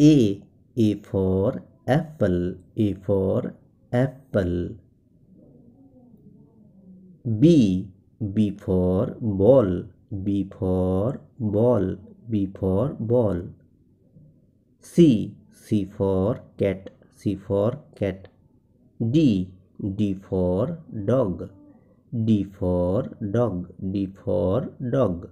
A. A for apple. A for apple. B. B for ball. B for ball. B for ball. C. C for cat. C for cat. D. D for dog. D for dog. D for dog.